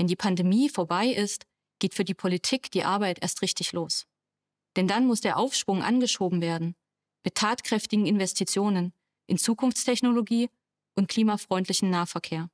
Wenn die Pandemie vorbei ist, geht für die Politik die Arbeit erst richtig los. Denn dann muss der Aufschwung angeschoben werden, mit tatkräftigen Investitionen in Zukunftstechnologie und klimafreundlichen Nahverkehr.